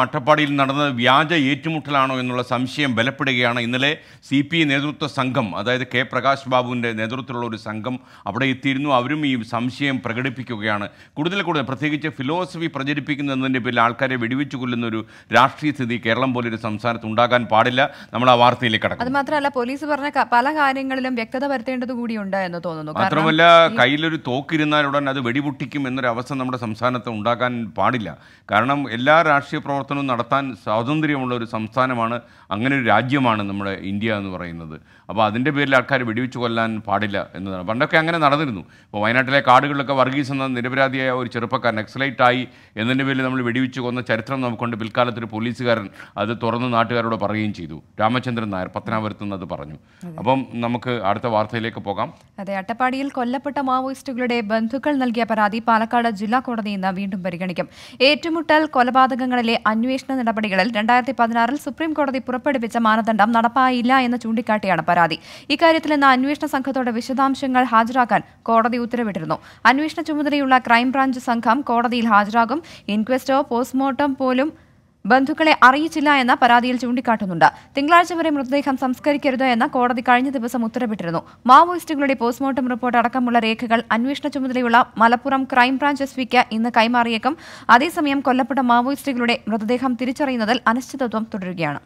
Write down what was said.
മട്ടപ്പാടിയിൽ നടന്ന വ്യാജ ഏറ്റുമുട്ടലാണോ എന്നുള്ള സംശയം ബലപ്പെടുകയാണ് ഇന്നലെ സി പി നേതൃത്വ സംഘം അതായത് കെ പ്രകാശ് ബാബുവിൻ്റെ നേതൃത്വത്തിലുള്ള ഒരു സംഘം അവിടെ എത്തിയിരുന്നു അവരും ഈ സംശയം പ്രകടിപ്പിക്കുകയാണ് കൂടുതൽ കൂടുതൽ പ്രത്യേകിച്ച് ഫിലോസഫി പ്രചരിപ്പിക്കുന്നതിൻ്റെ പേരിൽ ആൾക്കാരെ വെടിവെച്ച് കൊല്ലുന്ന ഒരു രാഷ്ട്രീയ സ്ഥിതി കേരളം പോലൊരു സംസ്ഥാനത്ത് ഉണ്ടാകാൻ പാടില്ല നമ്മൾ ആ വാർത്തയിലേക്ക് കടക്കും അത് മാത്രമല്ല പോലീസ് പറഞ്ഞ പല കാര്യങ്ങളിലും വ്യക്തത വരുത്തേണ്ടത് കൂടിയുണ്ട് എന്ന് തോന്നുന്നു മാത്രമല്ല കയ്യിലൊരു തോക്കിരുന്നാൽ ഉടൻ അത് വെടിപൊട്ടിക്കും എന്നൊരു അവസ്ഥ നമ്മുടെ സംസ്ഥാനത്ത് ഉണ്ടാക്കാൻ പാടില്ല കാരണം എല്ലാ രാഷ്ട്രീയ പ്രവർത്തനവും നടത്താൻ സ്വാതന്ത്ര്യമുള്ള ഒരു സംസ്ഥാനമാണ് അങ്ങനെ ഒരു രാജ്യമാണ് നമ്മുടെ ഇന്ത്യ എന്ന് പറയുന്നത് അപ്പോൾ അതിൻ്റെ പേരിൽ ആൾക്കാർ വെടിവെച്ച് കൊല്ലാൻ പാടില്ല എന്നതാണ് പണ്ടൊക്കെ അങ്ങനെ നടന്നിരുന്നു ഇപ്പോൾ വയനാട്ടിലെ കാടുകളിലൊക്കെ വർഗീസ് എന്ന നിരപരാധിയായ ഒരു ചെറുപ്പക്കാരൻ ആയി എന്നതിൻ്റെ പേരിൽ നമ്മൾ വെടിവെച്ച് കൊന്ന ചരിത്രം നമുക്കുണ്ട് പിൽക്കാലത്ത് ഒരു പോലീസുകാരൻ അത് തുറന്ന് നാട്ടുകാരോട് പറയുകയും ചെയ്തു രാമചന്ദ്രൻ നായർ പത്തനാപുരത്ത് നിന്ന് അത് പറഞ്ഞു അപ്പം നമുക്ക് അടുത്ത വാർത്തയിലേക്ക് പോകാം അതെ അട്ടപ്പാടിയിൽ കൊല്ലപ്പെട്ട മാവോയിസ്റ്റുകളുടെ ബന്ധുക്കൾ നൽകിയ പരാതി പാലക്കാട് ജില്ലാ കോടതി ഇന്ന് വീണ്ടും പരിഗണിക്കും ഏറ്റുമുട്ടൽ കൊലപാതകങ്ങളിലെ അന്വേഷണ നടപടികളിൽ രണ്ടായിരത്തി പതിനാറിൽ സുപ്രീം കോടതി പുറപ്പെടുവിച്ച മാനദണ്ഡം നടപ്പായില്ല എന്ന് ചൂണ്ടിക്കാട്ടിയാണ് പരാതി ഇക്കാര്യത്തിൽ ഇന്ന് അന്വേഷണ സംഘത്തോടെ വിശദാംശങ്ങൾ ഹാജരാക്കാൻ കോടതി ഉത്തരവിട്ടിരുന്നു അന്വേഷണ ചുമതലയുള്ള ക്രൈംബ്രാഞ്ച് സംഘം കോടതിയിൽ ഹാജരാകും ഇൻക്വസ്റ്റോ പോസ്റ്റ്മോർട്ടം പോലും ബന്ധുക്കളെ അറിയിച്ചില്ല എന്ന പരാതിയിൽ ചൂണ്ടിക്കാട്ടുന്നുണ്ട് തിങ്കളാഴ്ച വരെ മൃതദേഹം സംസ്കരിക്കരുത് എന്ന കോടതി കഴിഞ്ഞ ദിവസം ഉത്തരവിട്ടിരുന്നു മാവോയിസ്റ്റുകളുടെ പോസ്റ്റ്മോർട്ടം റിപ്പോർട്ട് അടക്കമുള്ള രേഖകൾ അന്വേഷണ ചുമതലയുള്ള മലപ്പുറം ക്രൈംബ്രാഞ്ച് എസ് പിക്ക് ഇന്ന് കൈമാറിയേക്കും അതേസമയം കൊല്ലപ്പെട്ട മാവോയിസ്റ്റുകളുടെ മൃതദേഹം തിരിച്ചറിയുന്നതിൽ അനിശ്ചിതത്വം തുടരുകയാണ്